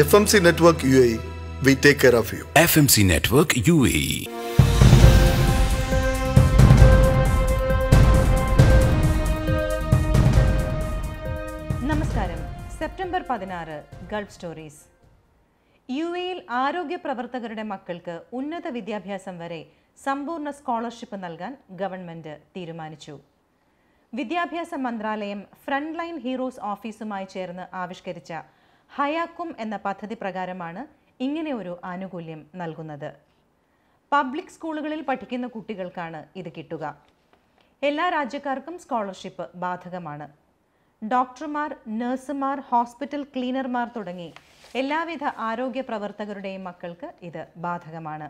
FMC Network UAE, we take care of you. FMC Network UAE. നമസ്കാരം September പതിനാറ് Gulf stories U എയിൽ ആരോഗ്യ പ്രവർത്തകരുടെ മക്കൾക്ക് ഉന്നത വിദ്യാഭ്യാസം വരെ സമ്പൂർണ്ണ സ്കോളർഷിപ്പ് നൽകാൻ ഗവൺമെന്റ് തീരുമാനിച്ചു വിദ്യാഭ്യാസ മന്ത്രാലയം ഫ്രണ്ട്ലൈൻ ഹീറോസ് ഓഫീസുമായി ചേർന്ന് ആവിഷ്കരിച്ച ഹയാക്കും എന്ന പദ്ധതി പ്രകാരമാണ് ഇങ്ങനെ ഒരു ആനുകൂല്യം നൽകുന്നത് പബ്ലിക് സ്കൂളുകളിൽ പഠിക്കുന്ന കുട്ടികൾക്കാണ് ഇത് കിട്ടുക എല്ലാ രാജ്യക്കാർക്കും സ്കോളർഷിപ്പ് ബാധകമാണ് ഡോക്ടർമാർ നഴ്സുമാർ ഹോസ്പിറ്റൽ ക്ലീനർമാർ തുടങ്ങി എല്ലാവിധ ആരോഗ്യ പ്രവർത്തകരുടെയും മക്കൾക്ക് ഇത് ബാധകമാണ്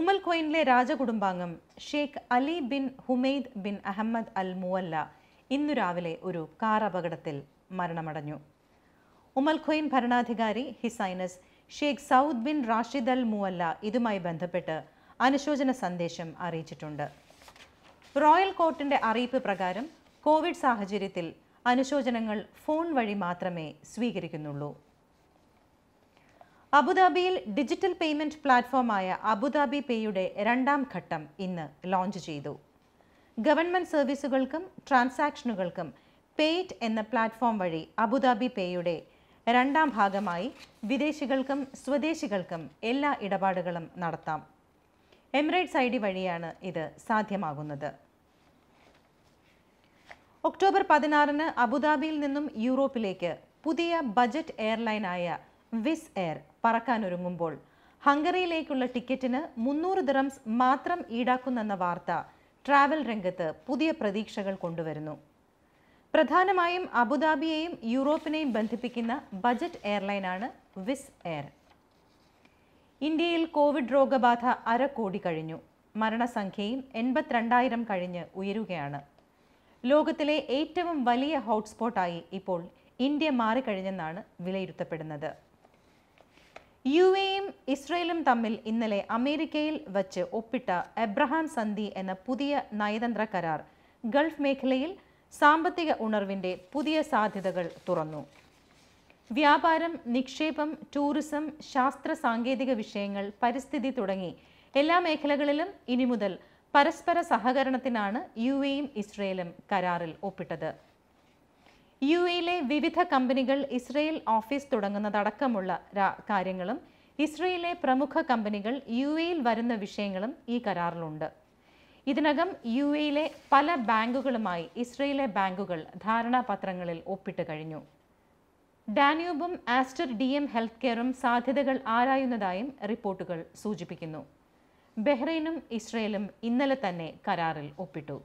ഉമൽ കൊയിനിലെ രാജകുടുംബാംഗം Sheikh Ali bin Humaid bin Ahmed Al Mualla ഇന്നു രാവിലെ ഒരു കാർ അപകടത്തിൽ മരണമടഞ്ഞു ഉമൽ ഖുയിൻ ഭരണാധികാരി His Highness Sheikh Saud bin Rashid Al Mualla ഇതുമായി ബന്ധപ്പെട്ട് അനുശോചന സന്ദേശം അറിയിച്ചിട്ടുണ്ട് റോയൽ കോർട്ടിന്റെ അറിയിപ്പ് പ്രകാരം കോവിഡ് സാഹചര്യത്തിൽ അനുശോചനങ്ങൾ ഫോൺ വഴി മാത്രമേ സ്വീകരിക്കുന്നുള്ളൂ അബുദാബിയിൽ ഡിജിറ്റൽ പേയ്മെന്റ് പ്ലാറ്റ്ഫോമായ അബുദാബി പേയുടെ രണ്ടാം ഘട്ടം ഇന്ന് ലോഞ്ച് ചെയ്തു ഗവൺമെന്റ് സർവീസുകൾക്കും ട്രാൻസാക്ഷനുകൾക്കും പേറ്റ് എന്ന പ്ലാറ്റ്ഫോം വഴി അബുദാബി പേയുടെ രണ്ടാം ഭാഗമായി വിദേശികൾക്കും സ്വദേശികൾക്കും എല്ലാ ഇടപാടുകളും നടത്താം എമിറേറ്റ്സ് ഐ ഡി വഴിയാണ് ഇത് സാധ്യമാകുന്നത് ഒക്ടോബർ പതിനാറിന് അബുദാബിയിൽ നിന്നും യൂറോപ്പിലേക്ക് പുതിയ ബജറ്റ് എയർലൈനായ വിസ് എയർ പറക്കാനൊരുങ്ങുമ്പോൾ ഹംഗറിയിലേക്കുള്ള ടിക്കറ്റിന് മുന്നൂറ് ദിറംസ് മാത്രം ഈടാക്കുന്നെന്ന വാർത്ത ട്രാവൽ രംഗത്ത് പുതിയ പ്രതീക്ഷകൾ കൊണ്ടുവരുന്നു പ്രധാനമായും അബുദാബിയെയും യൂറോപ്പിനെയും ബന്ധിപ്പിക്കുന്ന ബജറ്റ് എയർലൈനാണ് വിസ് എയർ ഇന്ത്യയിൽ കോവിഡ് രോഗബാധ അരക്കോടി കഴിഞ്ഞു മരണസംഖ്യയും എൺപത്തിരണ്ടായിരം കഴിഞ്ഞ് ഉയരുകയാണ് ലോകത്തിലെ ഏറ്റവും വലിയ ഹോട്ട്സ്പോട്ടായി ഇപ്പോൾ ഇന്ത്യ മാറിക്കഴിഞ്ഞെന്നാണ് വിലയിരുത്തപ്പെടുന്നത് യു എയും ഇസ്രയേലും തമ്മിൽ ഇന്നലെ അമേരിക്കയിൽ വച്ച് ഒപ്പിട്ട എബ്രഹാം സന്ധി എന്ന പുതിയ നയതന്ത്ര കരാർ ഗൾഫ് മേഖലയിൽ സാമ്പത്തിക ഉണർവിൻ്റെ പുതിയ സാധ്യതകൾ തുറന്നു വ്യാപാരം നിക്ഷേപം ടൂറിസം ശാസ്ത്ര സാങ്കേതിക വിഷയങ്ങൾ പരിസ്ഥിതി തുടങ്ങി എല്ലാ മേഖലകളിലും ഇനി മുതൽ പരസ്പര സഹകരണത്തിനാണ് യു എയും ഇസ്രയേലും കരാറിൽ ഒപ്പിട്ടത് യു എയിലെ വിവിധ കമ്പനികൾ ഇസ്രയേൽ ഓഫീസ് തുടങ്ങുന്നതടക്കമുള്ള കാര്യങ്ങളും ഇസ്രയേലിലെ പ്രമുഖ കമ്പനികൾ യു എയിൽ വരുന്ന വിഷയങ്ങളും ഈ കരാറിലുണ്ട് ഇതിനകം യു എയിലെ പല ബാങ്കുകളുമായി ഇസ്രയേലിലെ ബാങ്കുകൾ ധാരണാപത്രങ്ങളിൽ ഒപ്പിട്ട് കഴിഞ്ഞു ഡാന്യൂബും ആസ്റ്റർ ഡി എം ഹെൽത്ത് കെയറും സാധ്യതകൾ ആരായുന്നതായും റിപ്പോർട്ടുകൾ സൂചിപ്പിക്കുന്നു ബഹ്റൈനും ഇസ്രയേലും ഇന്നലെ തന്നെ കരാറിൽ ഒപ്പിട്ടു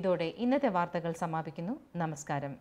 ഇതോടെ ഇന്നത്തെ വാർത്തകൾ സമാപിക്കുന്നു നമസ്കാരം